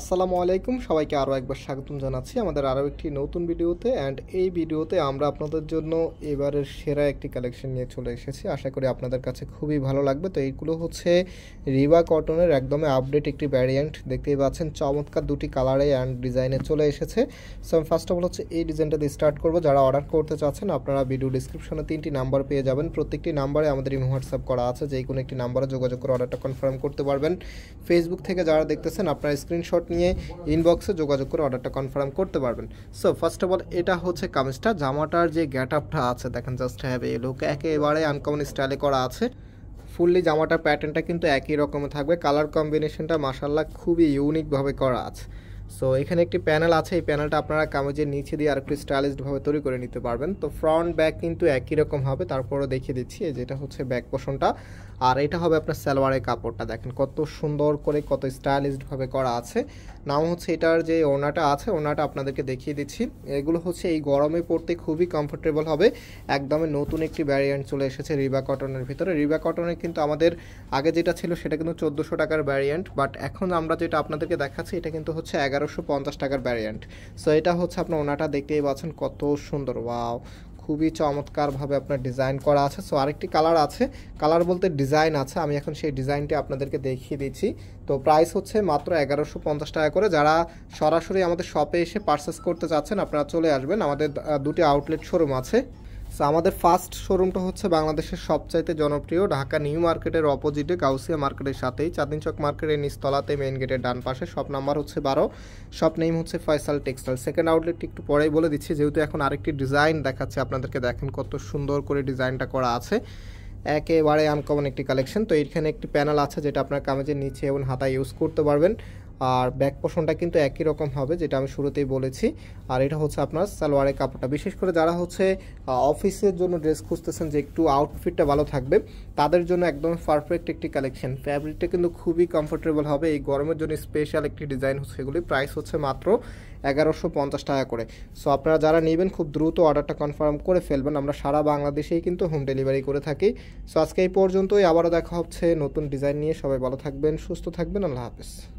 আসসালামু আলাইকুম সবাইকে আরও একবার স্বাগতম জানাচ্ছি আমাদের আরও একটি নতুন ভিডিওতে অ্যান্ড এই ভিডিওতে আমরা আপনাদের জন্য এবারের সেরা একটি কালেকশন নিয়ে চলে এসেছি আশা করি আপনাদের কাছে খুবই ভালো লাগবে তো এইগুলো হচ্ছে রিভা কটনের একদমই আপডেট একটি ভ্যারিয়েন্ট দেখতেই পাচ্ছেন চমৎকার দুটি কালারে অ্যান্ড ডিজাইনে চলে এসেছে সো আমি ফার্স্ট অফ অল হচ্ছে এই ডিজাইনটা দিয়ে স্টার্ট করবো যারা অর্ডার করতে চাচ্ছেন আপনারা ভিডিও ডিসক্রিপশনে তিনটি নাম্বার পেয়ে যাবেন প্রত্যেকটি নাম্বারে আমাদের ইম হোয়াটসঅ্যাপ করা আছে যে কোনো একটি নাম্বারে যোগাযোগ করে অর্ডারটা কনফার্ম করতে পারবেন ফেসবুক থেকে যারা দেখতেছেন আপনারা স্ক্রিনশট নিয়ে ইনবক্সে যোগাযোগ করে অর্ডারটা কনফার্ম করতে পারবেন সো ফার্স্ট অফ অল এটা হচ্ছে কামিজটা জামাটার যে গ্যাট আপটা আছে দেখেন জাস্ট হ্যাভ এ লুক একেবারে আনকমন স্টাইলে করা আছে ফুললি জামাটার প্যাটার্নটা কিন্তু একই রকমের থাকবে কালার কম্বিনেশনটা মাসাল্লাহ খুবই ইউনিকভাবে করা আছে সো এখানে একটি প্যানেল আছে এই প্যানেলটা আপনারা কামিজের নিচে দিয়ে আর একটু স্টাইলিশভাবে তৈরি করে নিতে পারবেন তো ফ্রন্ট ব্যাক কিন্তু একই রকম হবে তারপরও দেখিয়ে দিচ্ছি যেটা হচ্ছে ব্যাক পোষণটা আর এটা হবে আপনার সালোয়ারের কাপড়টা দেখেন কত সুন্দর করে কত স্টাইলিশভাবে করা আছে নাম হচ্ছে এটার যে ওনাটা আছে ওনাটা আপনাদেরকে দেখিয়ে দিচ্ছি এগুলো হচ্ছে এই গরমে পড়তে খুবই কমফোর্টেবল হবে একদমই নতুন একটি ব্যারিয়ান্ট চলে এসেছে রিবা কটনের ভিতরে রিবা কটনে কিন্তু আমাদের আগে যেটা ছিল সেটা কিন্তু চোদ্দোশো টাকার ব্যারিয়ান্ট বাট এখন আমরা যেটা আপনাদেরকে দেখাচ্ছি এটা কিন্তু হচ্ছে এগারো এগারোশো পঞ্চাশ টাকার ভ্যারিয়েন্ট সো এটা হচ্ছে আপনার ওনাটা দেখতেই পাচ্ছেন কত সুন্দর ওয়াও খুবই চমৎকারভাবে আপনার ডিজাইন করা আছে সো আরেকটি কালার আছে কালার বলতে ডিজাইন আছে আমি এখন সেই ডিজাইনটি আপনাদেরকে দেখিয়ে দিচ্ছি তো প্রাইস হচ্ছে মাত্র এগারোশো পঞ্চাশ টাকা করে যারা সরাসরি আমাদের শপে এসে পার্সেস করতে চাচ্ছেন আপনারা চলে আসবেন আমাদের দুটি আউটলেট শোরুম আছে সো আমাদের ফার্স্ট শোরুমটা হচ্ছে বাংলাদেশের সবচাইতে জনপ্রিয় ঢাকা নিউ মার্কেটের অপোজিটে গাউসিয়া মার্কেটের সাথেই চাঁদিন চক মার্কেটের নিস্তলাতে মেন গেটের ডান পাশে শপ নাম্বার হচ্ছে বারো শপ নেম হচ্ছে ফয়সাল টেক্সটাইল সেকেন্ড আউটলেট একটু পরেই বলে দিচ্ছি যেহেতু এখন আরেকটি ডিজাইন দেখাচ্ছে আপনাদেরকে দেখেন কত সুন্দর করে ডিজাইনটা করা আছে একেবারে আনকমন একটি কালেকশন তো এইখানে একটি প্যানেল আছে যেটা আপনার কামেজের নিচে এবং হাতা ইউজ করতে পারবেন আর ব্যাক পোষণটা কিন্তু একই রকম হবে যেটা আমি শুরুতেই বলেছি আর এটা হচ্ছে আপনার সালোয়ারের কাপড়টা বিশেষ করে যারা হচ্ছে অফিসের জন্য ড্রেস খুঁজতেছেন যে একটু আউটফিটটা ভালো থাকবে তাদের জন্য একদম পারফেক্ট একটি কালেকশন ফ্যাব্রিকটা কিন্তু খুবই কমফোর্টেবল হবে এই গরমের জন্য স্পেশাল একটি ডিজাইন হচ্ছে এগুলি প্রাইস হচ্ছে মাত্র এগারোশো পঞ্চাশ টাকা করে সো আপনারা যারা নেবেন খুব দ্রুত অর্ডারটা কনফার্ম করে ফেলবেন আমরা সারা বাংলাদেশেই কিন্তু হোম ডেলিভারি করে থাকি সো আজকে এই পর্যন্তই আবারও দেখা হচ্ছে নতুন ডিজাইন নিয়ে সবাই ভালো থাকবেন সুস্থ থাকবেন আল্লাহ হাফেজ